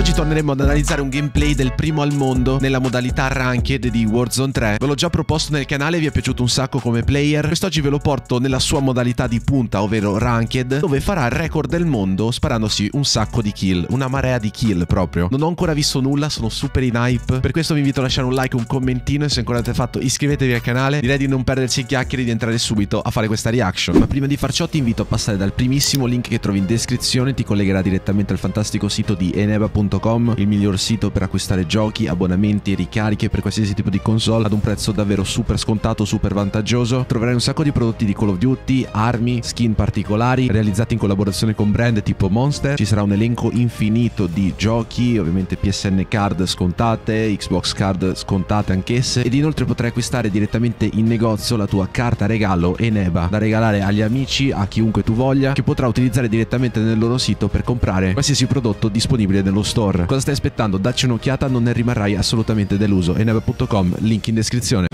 Oggi torneremo ad analizzare un gameplay del primo al mondo nella modalità Ranked di Warzone 3. Ve l'ho già proposto nel canale, vi è piaciuto un sacco come player. Quest'oggi ve lo porto nella sua modalità di punta, ovvero Ranked, dove farà il record del mondo sparandosi un sacco di kill, una marea di kill proprio. Non ho ancora visto nulla, sono super in hype. Per questo vi invito a lasciare un like, un commentino e se ancora avete fatto iscrivetevi al canale. Direi di non perdersi i chiacchiere e di entrare subito a fare questa reaction. Ma prima di far ciò ti invito a passare dal primissimo link che trovi in descrizione, ti collegherà direttamente al fantastico sito di eneba.com Steam.com, il miglior sito per acquistare giochi, abbonamenti, ricariche per qualsiasi tipo di console ad un prezzo davvero super scontato, super vantaggioso. Troverai un sacco di prodotti di Call of Duty, armi, skin particolari, realizzati in collaborazione con brand tipo Monster. Ci sarà un elenco infinito di giochi, ovviamente PSN card scontate, Xbox card scontate anch'esse ed inoltre potrai acquistare direttamente in negozio la tua carta regalo Eneba da regalare agli amici, a chiunque tu voglia, che potrà utilizzare direttamente nel loro sito per comprare qualsiasi prodotto disponibile nello store store. Cosa stai aspettando? Dacci un'occhiata, non ne rimarrai assolutamente deluso. Eneva.com, link in descrizione.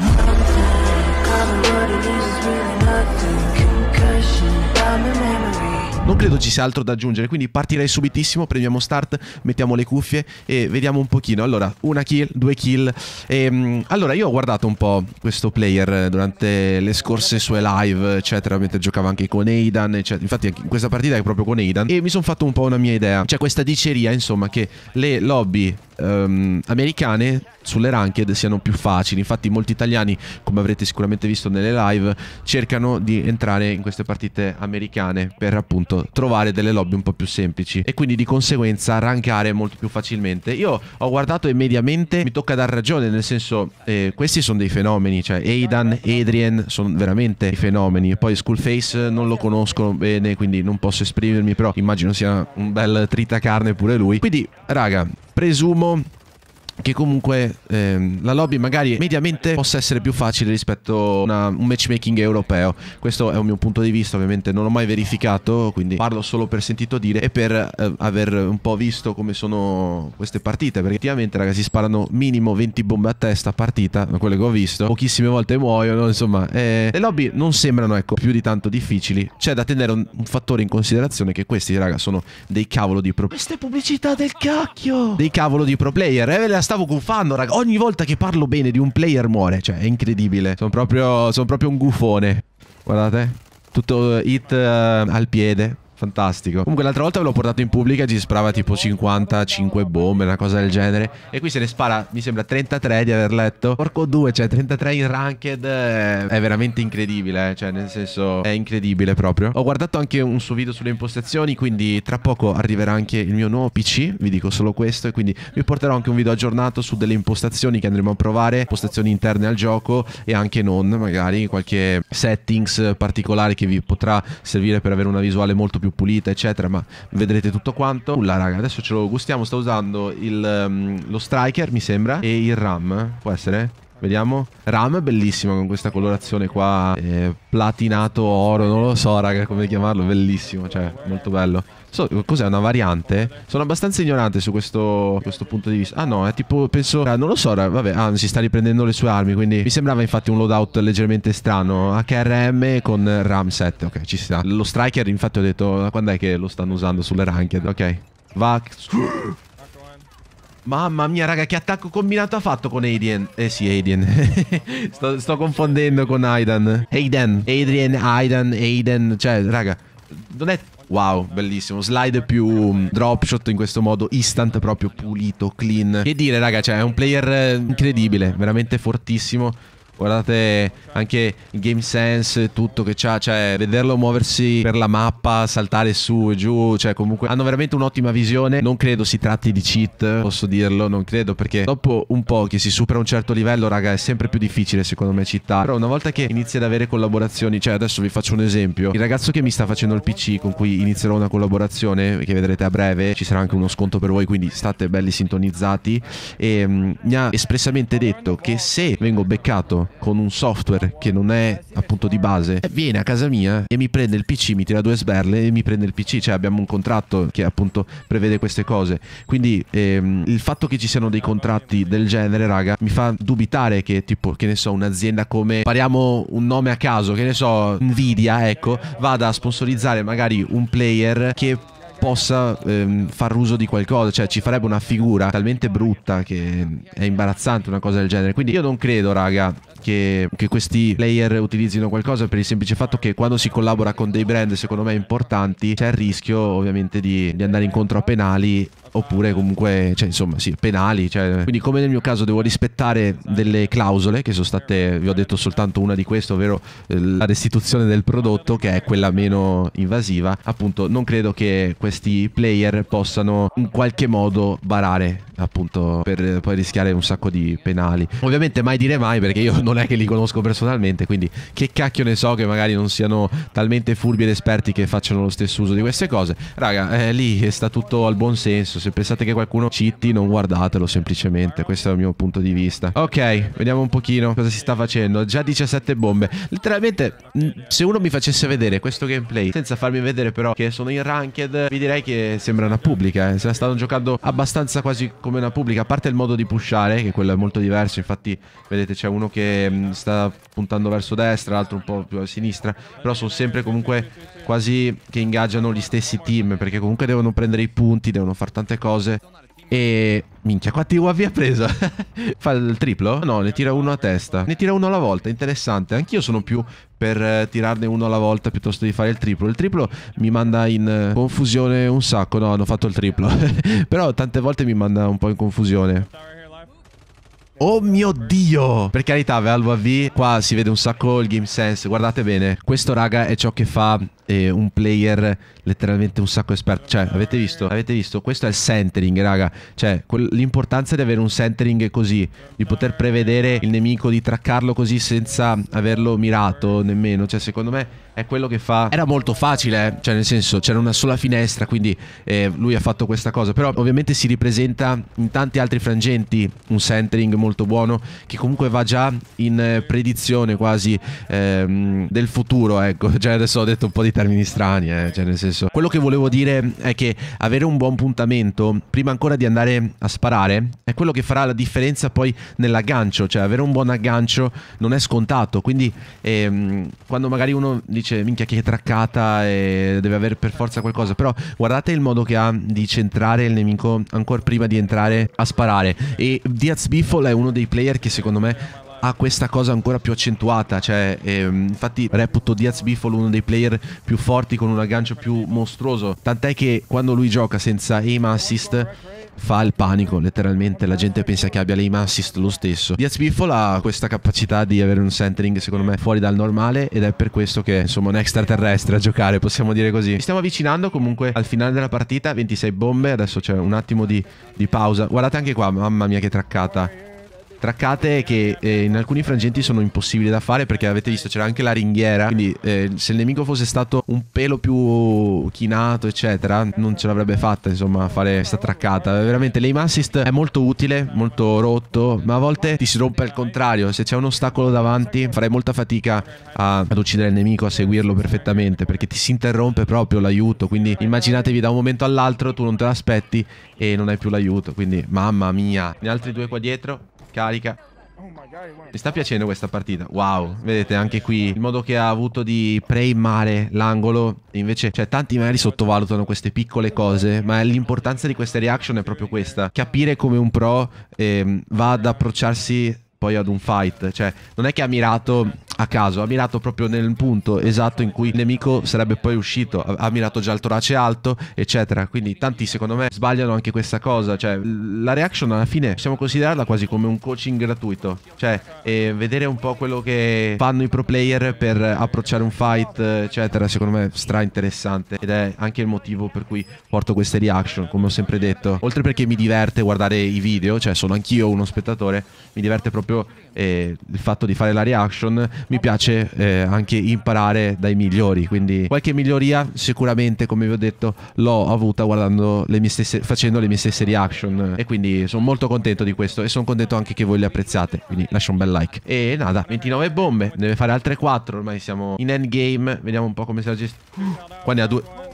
credo ci sia altro da aggiungere, quindi partirei subitissimo, prendiamo start, mettiamo le cuffie e vediamo un pochino. Allora, una kill, due kill. E, ehm, allora, io ho guardato un po' questo player eh, durante le scorse sue live, eccetera, mentre giocava anche con Aidan, eccetera. Infatti in questa partita è proprio con Aidan e mi sono fatto un po' una mia idea. C'è questa diceria, insomma, che le lobby ehm, americane sulle ranked siano più facili. Infatti molti italiani, come avrete sicuramente visto nelle live, cercano di entrare in queste partite americane per appunto trovare delle lobby un po' più semplici e quindi di conseguenza rankare molto più facilmente. Io ho guardato e mediamente mi tocca dar ragione, nel senso eh, questi sono dei fenomeni, cioè Aidan, Adrian sono veramente dei fenomeni. Poi Skullface non lo conosco bene, quindi non posso esprimermi, però immagino sia un bel tritacarne pure lui. Quindi raga, presumo che comunque ehm, la lobby magari mediamente possa essere più facile rispetto a un matchmaking europeo. Questo è un mio punto di vista, ovviamente non l'ho mai verificato, quindi parlo solo per sentito dire e per eh, aver un po' visto come sono queste partite, perché effettivamente ragazzi si sparano minimo 20 bombe a testa a partita, da quello che ho visto, pochissime volte muoiono, insomma, eh, le lobby non sembrano ecco più di tanto difficili, c'è da tenere un, un fattore in considerazione che questi ragazzi sono dei cavolo di pro... Queste pubblicità del cacchio! Dei cavolo di pro player, eh, ve la sta stavo gufando, raga. Ogni volta che parlo bene di un player muore. Cioè, è incredibile. Sono proprio, son proprio un gufone. Guardate. Tutto eh, hit uh, al piede. Fantastico. Comunque l'altra volta ve l'ho portato in pubblica e ci sparava tipo 55 bombe, una cosa del genere. E qui se ne spara, mi sembra 33 di aver letto. Porco 2, cioè 33 in ranked eh, è veramente incredibile, eh. cioè nel senso è incredibile proprio. Ho guardato anche un suo video sulle impostazioni, quindi tra poco arriverà anche il mio nuovo PC, vi dico solo questo e quindi vi porterò anche un video aggiornato su delle impostazioni che andremo a provare, impostazioni interne al gioco e anche non, magari qualche settings particolare che vi potrà servire per avere una visuale molto più più pulita, eccetera, ma vedrete tutto quanto. Nulla, raga, adesso ce lo gustiamo. Sta usando il, um, lo striker, mi sembra, e il ram, può essere? Vediamo. Ram è bellissimo con questa colorazione qua. Eh, platinato oro, non lo so, raga, come chiamarlo. Bellissimo, cioè, molto bello. So, cos'è una variante? Sono abbastanza ignorante su questo, questo, punto di vista. Ah no, è tipo, penso... Ah, non lo so, vabbè, ah, si sta riprendendo le sue armi, quindi... Mi sembrava infatti un loadout leggermente strano. HRM con RAM 7, ok, ci sta. Lo striker, infatti ho detto, quando è che lo stanno usando sulle ranked? Ok. Vax... Mamma mia, raga, che attacco combinato ha fatto con Adrian? Eh sì, Adrian. sto, sto, confondendo con Aidan. Aiden, Adrian, Aidan, Aiden. Cioè, raga, non è... Wow, bellissimo. Slide più mm, drop shot in questo modo, instant proprio pulito, clean. Che dire, raga, cioè, è un player eh, incredibile, veramente fortissimo. Guardate anche il game sense, tutto che c'ha, cioè vederlo muoversi per la mappa, saltare su e giù, cioè comunque hanno veramente un'ottima visione. Non credo si tratti di cheat, posso dirlo, non credo perché dopo un po' che si supera un certo livello, raga, è sempre più difficile secondo me città. Però una volta che inizi ad avere collaborazioni, cioè adesso vi faccio un esempio, il ragazzo che mi sta facendo il PC con cui inizierò una collaborazione, che vedrete a breve, ci sarà anche uno sconto per voi, quindi state belli sintonizzati e ehm, mh, mi ha espressamente detto che se vengo beccato con un software che non è appunto di base, eh, viene a casa mia e mi prende il PC, mi tira due sberle e mi prende il PC, cioè abbiamo un contratto che appunto prevede queste cose. Quindi ehm, il fatto che ci siano dei contratti del genere, raga, mi fa dubitare che tipo, che ne so, un'azienda come, pariamo un nome a caso, che ne so, Nvidia, ecco, vada a sponsorizzare magari un player che possa ehm, far uso di qualcosa, cioè ci farebbe una figura talmente brutta che è imbarazzante una cosa del genere. Quindi io non credo, raga, che, che questi player utilizzino qualcosa per il semplice fatto che quando si collabora con dei brand, secondo me importanti, c'è il rischio ovviamente di, di andare incontro a penali oppure comunque, cioè, insomma, sì, penali. Cioè. Quindi, come nel mio caso, devo rispettare delle clausole che sono state, vi ho detto soltanto una di queste, ovvero eh, la restituzione del prodotto, che è quella meno invasiva. Appunto, non credo che questi player possano in qualche modo barare, appunto, per poi rischiare un sacco di penali. Ovviamente, mai dire mai, perché io non è che li conosco personalmente, quindi che cacchio ne so che magari non siano talmente furbi ed esperti che facciano lo stesso uso di queste cose. Raga, eh, lì sta tutto al buon senso se pensate che qualcuno citti non guardatelo semplicemente, questo è il mio punto di vista. Ok, vediamo un pochino cosa si sta facendo, già 17 bombe, letteralmente mm, se uno mi facesse vedere questo gameplay senza farmi vedere però che sono in ranked, vi direi che sembra una pubblica, eh. se la stanno giocando abbastanza quasi come una pubblica, a parte il modo di pushare, che quello è molto diverso, infatti vedete c'è uno che mm, sta puntando verso destra, l'altro un po' più a sinistra, però sono sempre comunque quasi che ingaggiano gli stessi team, perché comunque devono prendere i punti, devono far tanto tante cose. E minchia, quanti UAV ha preso. Fa il triplo? No, ne tira uno a testa. Ne tira uno alla volta, interessante. Anch'io sono più per eh, tirarne uno alla volta piuttosto di fare il triplo. Il triplo mi manda in eh, confusione un sacco. No, hanno fatto il triplo. Però tante volte mi manda un po' in confusione. Oh mio dio! Per carità, Valve AV, qua si vede un sacco il game sense. Guardate bene, questo raga è ciò che fa eh, un player letteralmente un sacco esperto. Cioè, avete visto? Avete visto? Questo è il centering, raga. Cioè, l'importanza di avere un centering così, di poter prevedere il nemico, di traccarlo così senza averlo mirato nemmeno. Cioè, secondo me è quello che fa. Era molto facile, eh? cioè nel senso c'era una sola finestra, quindi eh, lui ha fatto questa cosa, però ovviamente si ripresenta in tanti altri frangenti un centering molto buono che comunque va già in eh, predizione quasi ehm, del futuro, ecco, cioè adesso ho detto un po' di termini strani, eh. cioè nel senso quello che volevo dire è che avere un buon puntamento prima ancora di andare a sparare è quello che farà la differenza poi nell'aggancio, cioè avere un buon aggancio non è scontato, quindi ehm, quando magari uno dice dice minchia che è traccata e deve avere per forza qualcosa, però guardate il modo che ha di centrare il nemico ancora prima di entrare a sparare e Diaz Biffol è uno dei player che secondo me ha questa cosa ancora più accentuata. Cioè, ehm, infatti, reputo Diaz Biffol uno dei player più forti con un aggancio più mostruoso. Tant'è che quando lui gioca senza aim assist fa il panico, letteralmente la gente pensa che abbia l'aim assist lo stesso. Diaz Biffle ha questa capacità di avere un centering secondo me fuori dal normale ed è per questo che insomma un extraterrestre a giocare, possiamo dire così. Ci stiamo avvicinando comunque al finale della partita, 26 bombe, adesso c'è un attimo di, di pausa. Guardate anche qua, mamma mia che traccata traccate che eh, in alcuni frangenti sono impossibili da fare perché avete visto c'era anche la ringhiera, quindi eh, se il nemico fosse stato un pelo più chinato eccetera non ce l'avrebbe fatta insomma fare sta traccata. Veramente l'aim assist è molto utile, molto rotto, ma a volte ti si rompe al contrario, se c'è un ostacolo davanti farei molta fatica a, ad uccidere il nemico, a seguirlo perfettamente perché ti si interrompe proprio l'aiuto, quindi immaginatevi da un momento all'altro tu non te l'aspetti e non hai più l'aiuto, quindi mamma mia. Ne altri due qua dietro scarica. Oh, Mi sta piacendo questa partita. Wow, vedete anche qui il modo che ha avuto di preimare l'angolo. Invece, cioè, tanti magari sottovalutano queste piccole cose, ma l'importanza di queste reaction è proprio questa. Capire come un pro eh, va ad approcciarsi poi ad un fight. Cioè, non è che ha mirato a caso, ha mirato proprio nel punto esatto in cui il nemico sarebbe poi uscito, ha mirato già il torace alto, eccetera. Quindi tanti secondo me sbagliano anche questa cosa, cioè la reaction alla fine possiamo considerarla quasi come un coaching gratuito, cioè vedere un po' quello che fanno i pro player per approcciare un fight, eccetera, secondo me stra interessante ed è anche il motivo per cui porto queste reaction, come ho sempre detto. Oltre perché mi diverte guardare i video, cioè sono anch'io uno spettatore, mi diverte proprio eh, il fatto di fare la reaction, mi piace eh, anche imparare dai migliori, quindi qualche miglioria sicuramente, come vi ho detto, l'ho avuta guardando le mie stesse, facendo le mie stesse reaction e quindi sono molto contento di questo e sono contento anche che voi le apprezzate, quindi lascia un bel like. E nada, 29 bombe, deve fare altre 4, ormai siamo in endgame, vediamo un po' come si la gestisce. Qua ne ha due.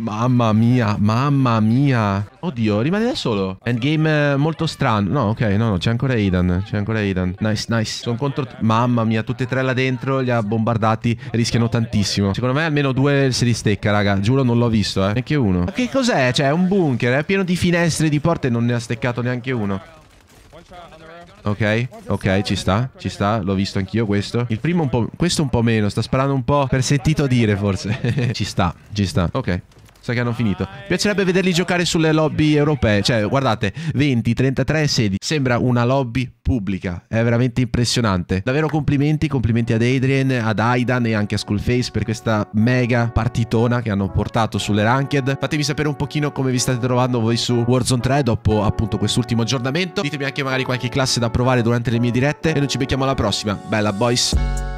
Mamma mia, mamma mia. Oddio, rimane da solo. Endgame eh, molto strano. No, ok, no, no, c'è ancora Aidan. C'è ancora Aidan. Nice, nice. Sono contro... Mamma mia, tutti e tre là dentro, li ha bombardati. Rischiano tantissimo. Secondo me almeno due se li stecca, raga. Giuro non l'ho visto, eh. Neanche uno. Ma che cos'è? Cioè, è un bunker, è pieno di finestre, e di porte. Non ne ha steccato neanche uno. Ok, ok, ci sta, ci sta, l'ho visto anch'io questo. Il primo un po', questo un po' meno, sta sparando un po' per sentito dire forse. ci sta, ci sta. Ok, So che hanno finito. Mi piacerebbe vederli giocare sulle lobby europee. Cioè, guardate, 20, 33 sedi. Sembra una lobby pubblica. È veramente impressionante. Davvero complimenti, complimenti ad Adrian, ad Aidan e anche a Schoolface per questa mega partitona che hanno portato sulle ranked. Fatemi sapere un pochino come vi state trovando voi su Warzone 3 dopo appunto quest'ultimo aggiornamento. Ditemi anche magari qualche classe da provare durante le mie dirette e noi ci becchiamo alla prossima. Bella boys!